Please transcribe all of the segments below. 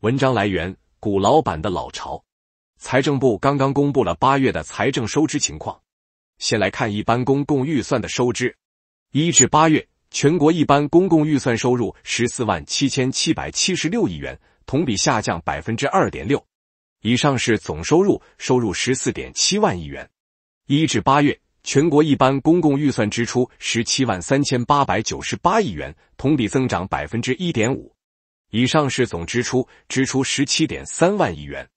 文章来源：古老板的老巢。财政部刚刚公布了八月的财政收支情况。先来看一般公共预算的收支。一至八月，全国一般公共预算收入十四万七千七百七十六亿元，同比下降百分之二点六。以上是总收入，收入十四点七万亿元。一至八月，全国一般公共预算支出十七万三千八百九十八亿元，同比增长百分之一点五。以上是总支出，支出十七点三万亿元，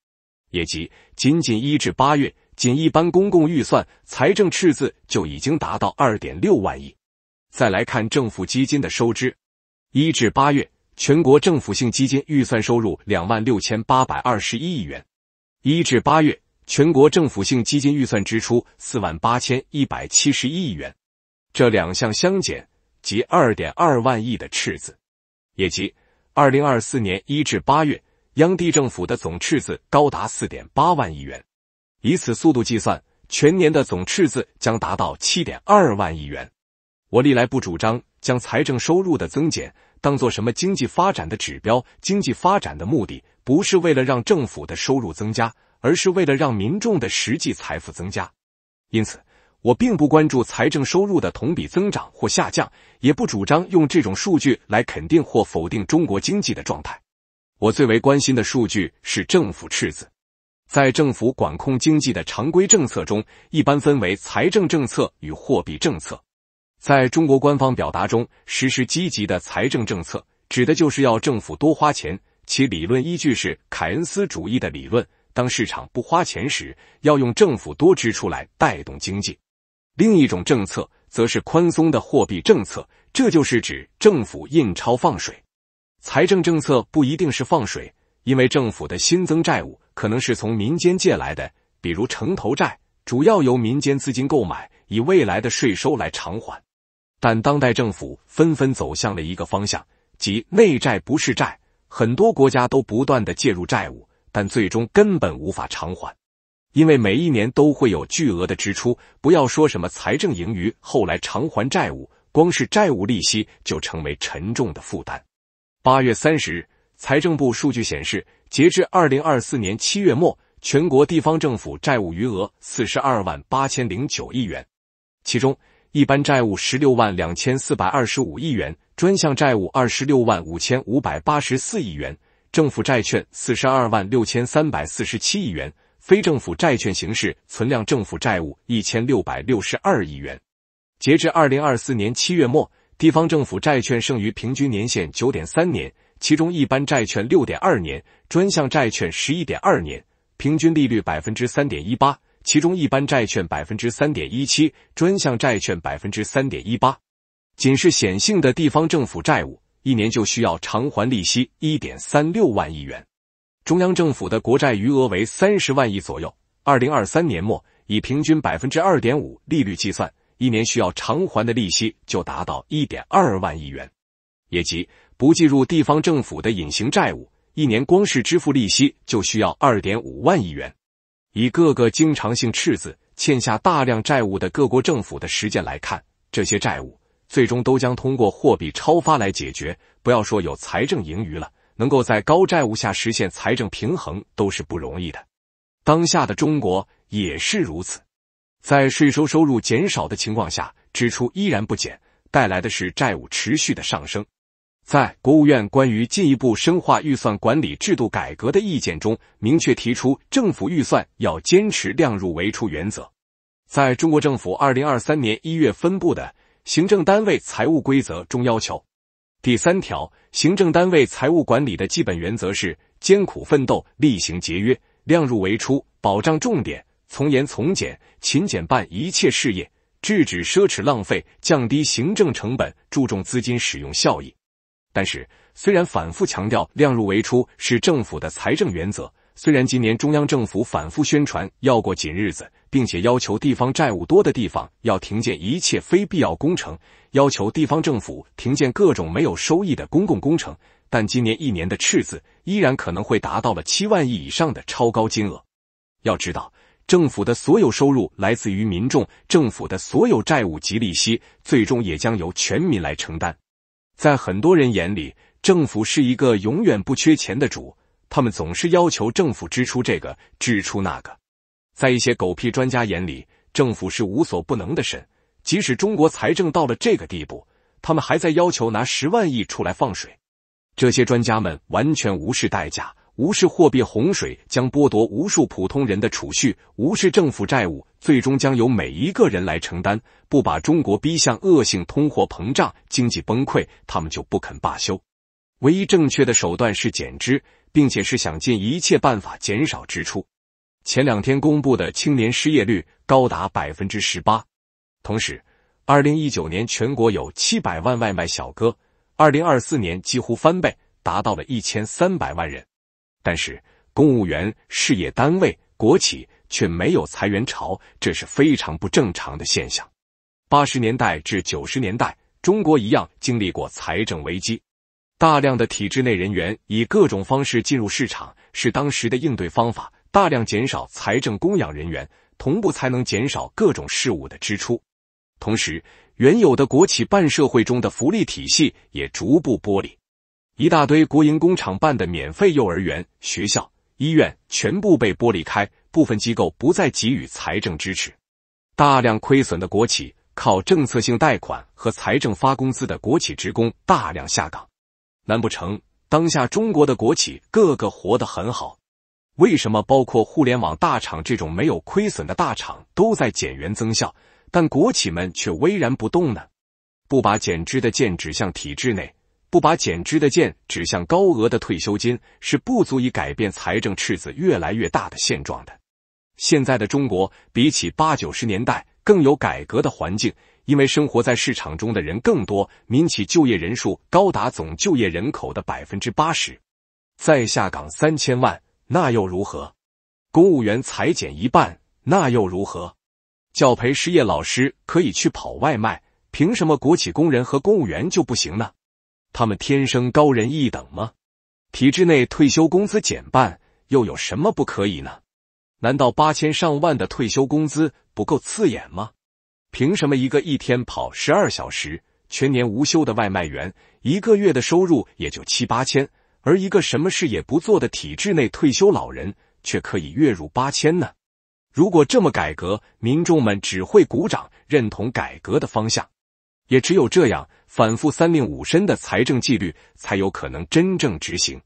也即仅仅一至八月，仅一般公共预算财政赤字就已经达到二点六万亿。再来看政府基金的收支，一至八月，全国政府性基金预算收入两万六千八百二十一亿元，一至八月全国政府性基金预算支出四万八千一百七十一亿元，这两项相减，即二点二万亿的赤字，也即。二零二四年一至八月，央地政府的总赤字高达四点八万亿元，以此速度计算，全年的总赤字将达到七点二万亿元。我历来不主张将财政收入的增减当做什么经济发展的指标。经济发展的目的不是为了让政府的收入增加，而是为了让民众的实际财富增加。因此。我并不关注财政收入的同比增长或下降，也不主张用这种数据来肯定或否定中国经济的状态。我最为关心的数据是政府赤字。在政府管控经济的常规政策中，一般分为财政政策与货币政策。在中国官方表达中，实施积极的财政政策，指的就是要政府多花钱。其理论依据是凯恩斯主义的理论：当市场不花钱时，要用政府多支出来带动经济。另一种政策则是宽松的货币政策，这就是指政府印钞放水。财政政策不一定是放水，因为政府的新增债务可能是从民间借来的，比如城投债，主要由民间资金购买，以未来的税收来偿还。但当代政府纷纷走向了一个方向，即内债不是债，很多国家都不断的介入债务，但最终根本无法偿还。因为每一年都会有巨额的支出，不要说什么财政盈余，后来偿还债务，光是债务利息就成为沉重的负担。八月三十日，财政部数据显示，截至二零二四年七月末，全国地方政府债务余额四十二万八千零九亿元，其中一般债务十六万两千四百二十五亿元，专项债务二十六万五千五百八十四亿元，政府债券四十二万六千三百四十七亿元。非政府债券形式存量政府债务一千六百六十二亿元，截至二零二四年七月末，地方政府债券剩余平均年限九点三年，其中一般债券六点二年，专项债券十一点二年，平均利率百分之三点一八，其中一般债券百分之三点一七，专项债券百分之三点一八。仅是显性的地方政府债务，一年就需要偿还利息一点三六万亿元。中央政府的国债余额为三十万亿左右，二零二三年末以平均百分之二点五利率计算，一年需要偿还的利息就达到一点二万亿元，也即不计入地方政府的隐形债务，一年光是支付利息就需要二点五万亿元。以各个经常性赤字、欠下大量债务的各国政府的实践来看，这些债务最终都将通过货币超发来解决。不要说有财政盈余了。能够在高债务下实现财政平衡都是不容易的，当下的中国也是如此。在税收收入减少的情况下，支出依然不减，带来的是债务持续的上升。在国务院关于进一步深化预算管理制度改革的意见中明确提出，政府预算要坚持量入为出原则。在中国政府二零二三年一月分布的《行政单位财务规则》中要求。第三条，行政单位财务管理的基本原则是艰苦奋斗、厉行节约、量入为出、保障重点、从严从简、勤俭办一切事业，制止奢侈浪费，降低行政成本，注重资金使用效益。但是，虽然反复强调量入为出是政府的财政原则。虽然今年中央政府反复宣传要过紧日子，并且要求地方债务多的地方要停建一切非必要工程，要求地方政府停建各种没有收益的公共工程，但今年一年的赤字依然可能会达到了七万亿以上的超高金额。要知道，政府的所有收入来自于民众，政府的所有债务及利息最终也将由全民来承担。在很多人眼里，政府是一个永远不缺钱的主。他们总是要求政府支出这个支出那个，在一些狗屁专家眼里，政府是无所不能的神。即使中国财政到了这个地步，他们还在要求拿十万亿出来放水。这些专家们完全无视代价，无视货币洪水将剥夺无数普通人的储蓄，无视政府债务最终将由每一个人来承担。不把中国逼向恶性通货膨胀、经济崩溃，他们就不肯罢休。唯一正确的手段是减支。并且是想尽一切办法减少支出。前两天公布的青年失业率高达百分之十八，同时，二零一九年全国有七百万外卖小哥，二零二四年几乎翻倍，达到了一千三百万人。但是，公务员、事业单位、国企却没有裁员潮，这是非常不正常的现象。八十年代至九十年代，中国一样经历过财政危机。大量的体制内人员以各种方式进入市场是当时的应对方法。大量减少财政供养人员，同步才能减少各种事务的支出。同时，原有的国企办社会中的福利体系也逐步剥离，一大堆国营工厂办的免费幼儿园、学校、医院全部被剥离开，部分机构不再给予财政支持。大量亏损的国企靠政策性贷款和财政发工资的国企职工大量下岗。难不成当下中国的国企个个活得很好？为什么包括互联网大厂这种没有亏损的大厂都在减员增效，但国企们却巍然不动呢？不把减支的剑指向体制内，不把减支的剑指向高额的退休金，是不足以改变财政赤字越来越大的现状的。现在的中国比起八九十年代。更有改革的环境，因为生活在市场中的人更多，民企就业人数高达总就业人口的百分之八十。再下岗三千万，那又如何？公务员裁减一半，那又如何？教培失业老师可以去跑外卖，凭什么国企工人和公务员就不行呢？他们天生高人一等吗？体制内退休工资减半，又有什么不可以呢？难道八千上万的退休工资不够刺眼吗？凭什么一个一天跑十二小时、全年无休的外卖员，一个月的收入也就七八千，而一个什么事也不做的体制内退休老人却可以月入八千呢？如果这么改革，民众们只会鼓掌认同改革的方向，也只有这样，反复三令五申的财政纪律才有可能真正执行，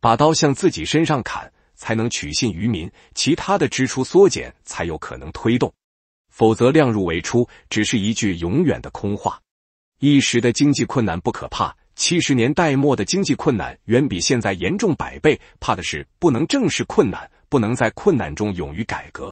把刀向自己身上砍。才能取信于民，其他的支出缩减才有可能推动，否则量入为出只是一句永远的空话。一时的经济困难不可怕，七十年代末的经济困难远比现在严重百倍，怕的是不能正视困难，不能在困难中勇于改革。